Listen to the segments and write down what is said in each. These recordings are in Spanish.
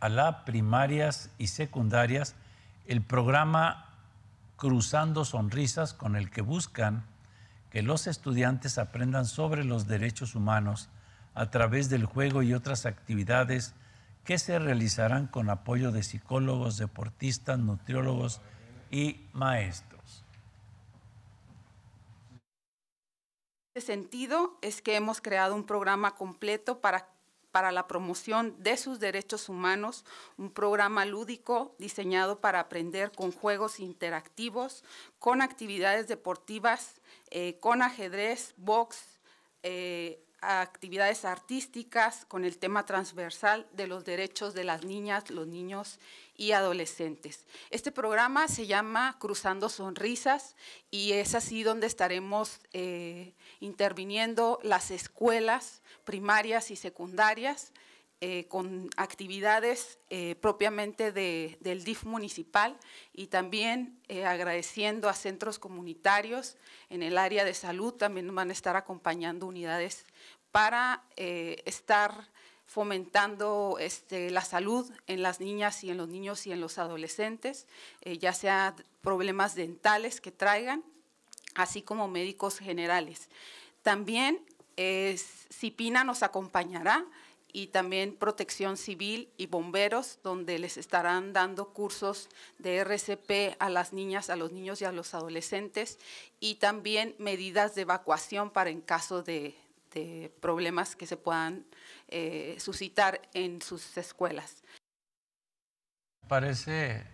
a las primarias y secundarias el programa Cruzando Sonrisas con el que buscan que los estudiantes aprendan sobre los derechos humanos a través del juego y otras actividades que se realizarán con apoyo de psicólogos, deportistas, nutriólogos y maestros. En este sentido es que hemos creado un programa completo para para la promoción de sus derechos humanos, un programa lúdico diseñado para aprender con juegos interactivos, con actividades deportivas, eh, con ajedrez, box, eh, actividades artísticas con el tema transversal de los derechos de las niñas, los niños y adolescentes. Este programa se llama Cruzando Sonrisas y es así donde estaremos eh, interviniendo las escuelas primarias y secundarias, eh, con actividades eh, propiamente de, del DIF municipal y también eh, agradeciendo a centros comunitarios en el área de salud, también van a estar acompañando unidades para estar fomentando este, la salud en las niñas y en los niños y en los adolescentes, ya sea problemas dentales que traigan, así como médicos generales. También CIPINA nos acompañará y también protección civil y bomberos, donde les estarán dando cursos de RCP a las niñas, a los niños y a los adolescentes, y también medidas de evacuación para en caso de, problemas que se puedan eh, suscitar en sus escuelas. Parece,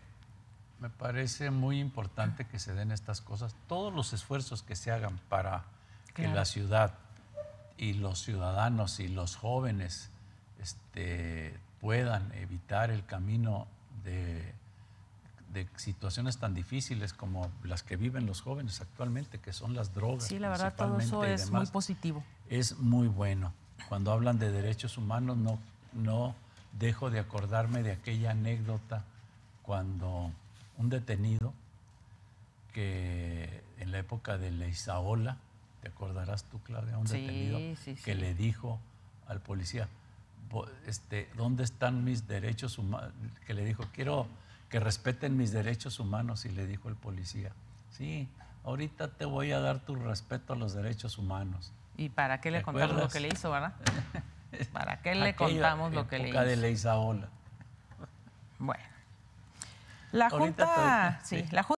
me parece muy importante que se den estas cosas, todos los esfuerzos que se hagan para que la ciudad y los ciudadanos y los jóvenes este, puedan evitar el camino de, situaciones tan difíciles como las que viven los jóvenes actualmente, que son las drogas. Sí, la verdad, todo eso es muy positivo. Es muy bueno. Cuando hablan de derechos humanos, no, no dejo de acordarme de aquella anécdota cuando un detenido que en la época de Leisaola, te acordarás tú, Claudia, un detenido que le dijo al policía, este, ¿dónde están mis derechos humanos? Que le dijo, quiero que respeten mis derechos humanos y le dijo el policía, sí, ahorita te voy a dar tu respeto a los derechos humanos. ¿Y para qué le contamos lo que le hizo, verdad? ¿Para qué le contamos lo que le hizo? de Leisaola. Bueno. La Junta, sí, la Junta.